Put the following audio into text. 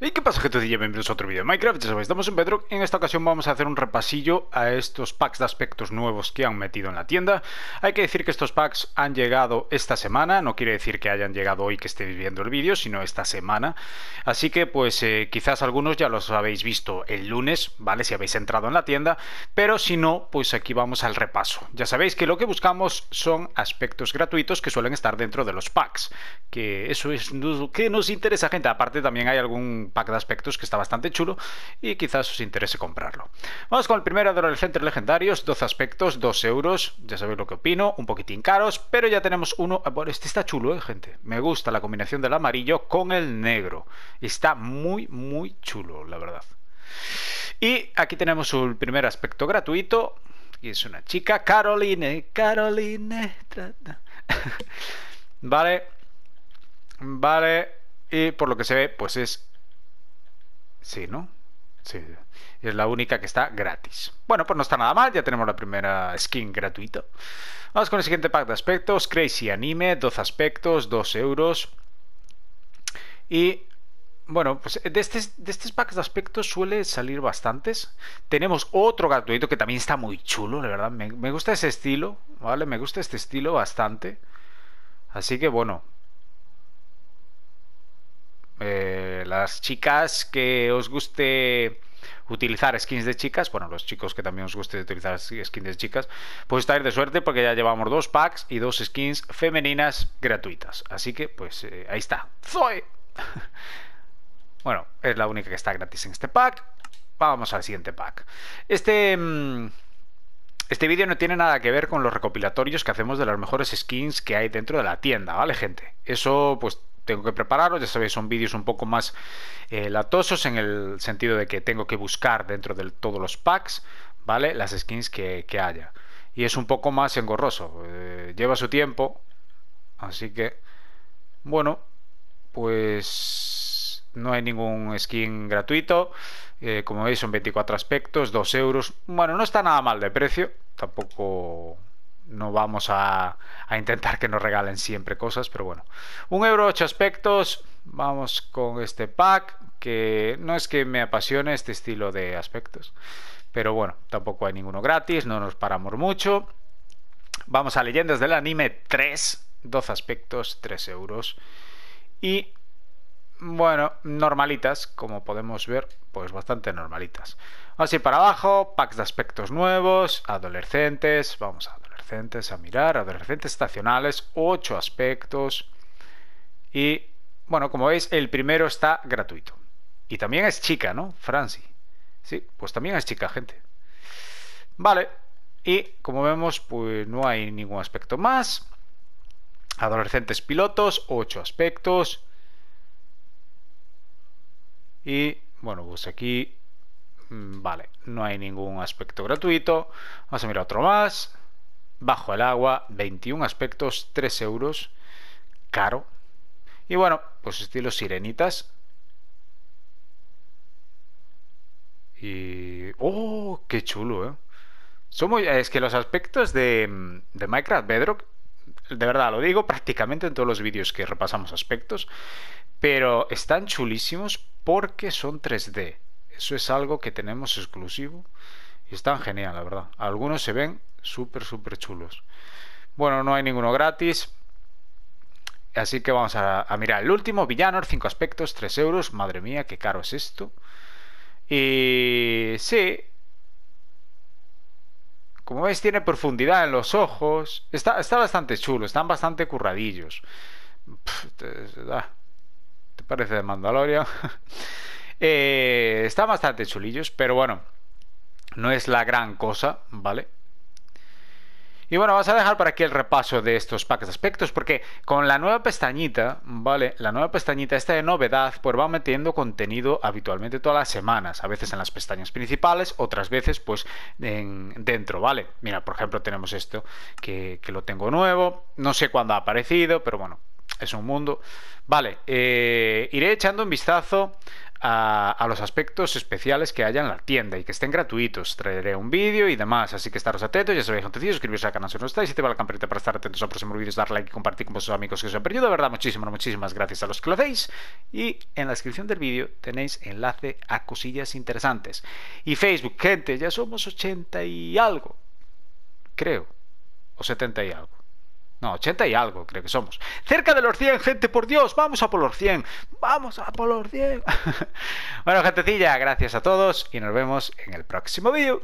¿Y qué pasa gente? Bienvenidos a otro vídeo de Minecraft, ya sabéis, estamos en Bedrock En esta ocasión vamos a hacer un repasillo a estos packs de aspectos nuevos que han metido en la tienda Hay que decir que estos packs han llegado esta semana No quiere decir que hayan llegado hoy que estéis viendo el vídeo, sino esta semana Así que pues eh, quizás algunos ya los habéis visto el lunes, ¿vale? Si habéis entrado en la tienda Pero si no, pues aquí vamos al repaso Ya sabéis que lo que buscamos son aspectos gratuitos que suelen estar dentro de los packs Que eso es lo que nos interesa gente, aparte también hay algún pack de aspectos que está bastante chulo y quizás os interese comprarlo. Vamos con el primer adolescentes legendarios, 12 aspectos, 2 euros, ya sabéis lo que opino, un poquitín caros, pero ya tenemos uno, ah, bueno, este está chulo, eh, gente? Me gusta la combinación del amarillo con el negro, está muy, muy chulo, la verdad. Y aquí tenemos un primer aspecto gratuito, y es una chica, Caroline, Caroline, vale, vale, y por lo que se ve, pues es Sí, ¿no? Sí, es la única que está gratis. Bueno, pues no está nada mal, ya tenemos la primera skin gratuita. Vamos con el siguiente pack de aspectos, Crazy Anime, 12 aspectos, 2 euros. Y bueno, pues de, este, de estos packs de aspectos suele salir bastantes. Tenemos otro gratuito que también está muy chulo, la verdad. Me, me gusta ese estilo, ¿vale? Me gusta este estilo bastante. Así que bueno, eh, las chicas que os guste utilizar skins de chicas, bueno, los chicos que también os guste utilizar skins de chicas, pues estáis de suerte porque ya llevamos dos packs y dos skins femeninas gratuitas. Así que, pues eh, ahí está. ¡Zoe! bueno, es la única que está gratis en este pack. Vamos al siguiente pack. Este... Mm, este vídeo no tiene nada que ver con los recopilatorios que hacemos de las mejores skins que hay dentro de la tienda, ¿vale, gente? Eso, pues, tengo que prepararlos, ya sabéis, son vídeos un poco más eh, latosos en el sentido de que tengo que buscar dentro de todos los packs, ¿vale? Las skins que, haya. Y es un poco más engorroso, eh, lleva su tiempo, así que, bueno, pues no hay ningún skin gratuito, eh, como veis son 24 aspectos, 2 euros, bueno, no está nada mal de precio, tampoco no vamos a, intentar que nos regalen siempre cosas, pero bueno. Un euro, ocho aspectos. Vamos con este pack, que no es que me apasione este estilo de aspectos, pero bueno, tampoco hay ninguno gratis, no nos paramos mucho. Vamos a Leyendas del Anime 3, 12 aspectos, 3 euros. Y bueno, normalitas, como podemos ver, pues bastante normalitas. Así para abajo, packs de aspectos nuevos, adolescentes, vamos a adolescentes a mirar, adolescentes estacionales, ocho aspectos. Y bueno, como veis, el primero está gratuito. Y también es chica, ¿no? Franci. Sí, pues también es chica, gente. Vale. Y como vemos, pues no hay ningún aspecto más. Adolescentes pilotos, ocho aspectos. Y bueno, pues aquí, mm, vale, no hay ningún aspecto gratuito. Vamos a mirar otro más. Bajo el agua, 21 aspectos, 3 euros, caro. Y bueno, pues estilo sirenitas. Y... ¡Oh! ¡Qué chulo, eh! Son muy... Es que los aspectos de, de Minecraft Bedrock de verdad lo digo prácticamente en todos los vídeos que repasamos aspectos, pero están chulísimos porque son 3D. Eso es algo que tenemos exclusivo y están genial, la verdad. Algunos se ven súper, súper chulos. Bueno, no hay ninguno gratis. Así que vamos a, mirar el último, Villanor, 5 aspectos, 3 euros. Madre mía, qué caro es esto. Y sí. Como veis, tiene profundidad en los ojos. Está, bastante chulo, están bastante curradillos. te, parece de Mandalorian? Eh, están bastante chulillos, pero bueno, no es la gran cosa, ¿vale? Y bueno, vamos a dejar para aquí el repaso de estos packs de aspectos, porque con la nueva pestañita, ¿vale? La nueva pestañita, esta de novedad, pues va metiendo contenido habitualmente todas las semanas, a veces en las pestañas principales, otras veces pues dentro, ¿vale? Mira, por ejemplo, tenemos esto que, lo tengo nuevo, no sé cuándo ha aparecido, pero bueno, es un mundo. Vale, eh, iré echando un vistazo a, los aspectos especiales que haya en la tienda y que estén gratuitos. Traeré un vídeo y demás, así que estaros atentos, ya sabéis, gente, suscribiros al canal si no estáis y te va la campanita para estar atentos a próximos vídeos, dar like y compartir con vuestros amigos que os han perdido. De verdad, muchísimas, muchísimas gracias a los que lo hacéis. Y en la descripción del vídeo tenéis enlace a cosillas interesantes. Y Facebook, gente, ya somos 80 y algo. Creo. O 70 y algo. No, 80 y algo creo que somos. Cerca de los 100, gente, por Dios, vamos a por los 100. Vamos a por los 100. bueno, gentecilla, gracias a todos y nos vemos en el próximo vídeo.